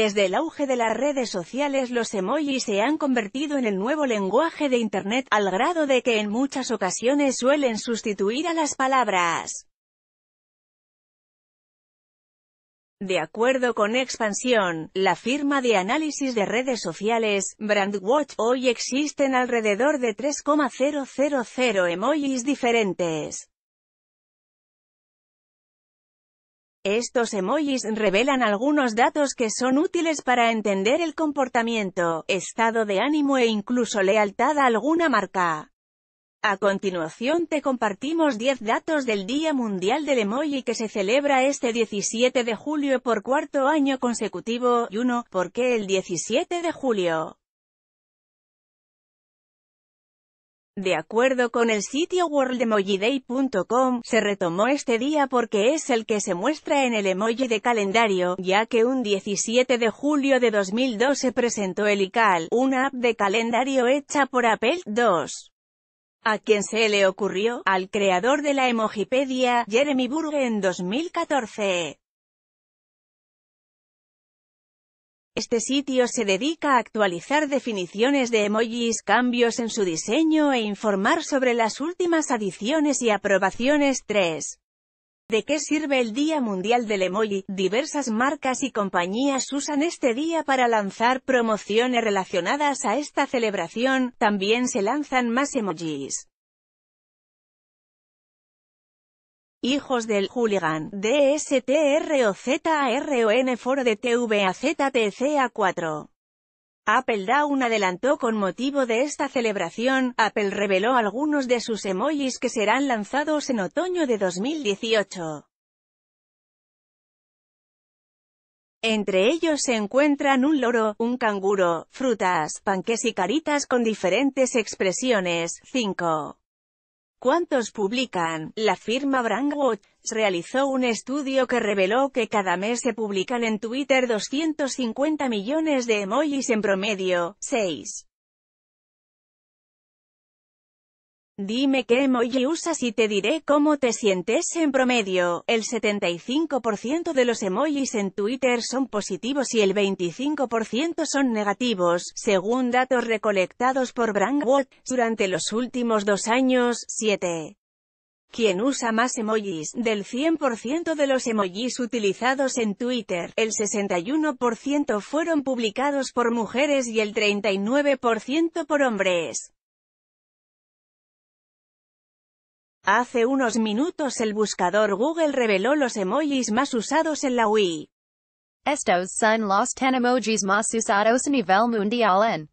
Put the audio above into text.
Desde el auge de las redes sociales los emojis se han convertido en el nuevo lenguaje de Internet, al grado de que en muchas ocasiones suelen sustituir a las palabras. De acuerdo con Expansión, la firma de análisis de redes sociales, Brandwatch, hoy existen alrededor de 3,000 emojis diferentes. Estos emojis revelan algunos datos que son útiles para entender el comportamiento, estado de ánimo e incluso lealtad a alguna marca. A continuación te compartimos 10 datos del Día Mundial del Emoji que se celebra este 17 de julio por cuarto año consecutivo, y uno, ¿Por qué el 17 de julio? De acuerdo con el sitio worldemojiday.com, se retomó este día porque es el que se muestra en el emoji de calendario, ya que un 17 de julio de 2002 se presentó el ICAL, una app de calendario hecha por Apple II. A quien se le ocurrió, al creador de la Emojipedia, Jeremy Burge en 2014. Este sitio se dedica a actualizar definiciones de emojis, cambios en su diseño e informar sobre las últimas adiciones y aprobaciones 3. ¿De qué sirve el Día Mundial del Emoji? Diversas marcas y compañías usan este día para lanzar promociones relacionadas a esta celebración, también se lanzan más emojis. Hijos del Hooligan, DSTROZARON Foro de TVAZTCA4. Apple Down adelantó con motivo de esta celebración, Apple reveló algunos de sus emojis que serán lanzados en otoño de 2018. Entre ellos se encuentran un loro, un canguro, frutas, panques y caritas con diferentes expresiones. 5. ¿Cuántos publican? La firma Brandwatch realizó un estudio que reveló que cada mes se publican en Twitter 250 millones de emojis en promedio, 6. Dime qué emoji usas y te diré cómo te sientes en promedio. El 75% de los emojis en Twitter son positivos y el 25% son negativos, según datos recolectados por Brandwatch. Durante los últimos dos años, 7. ¿Quién usa más emojis, del 100% de los emojis utilizados en Twitter, el 61% fueron publicados por mujeres y el 39% por hombres. Hace unos minutos el buscador Google reveló los emojis más usados en la Wii. Estos son los 10 emojis más usados a nivel mundial en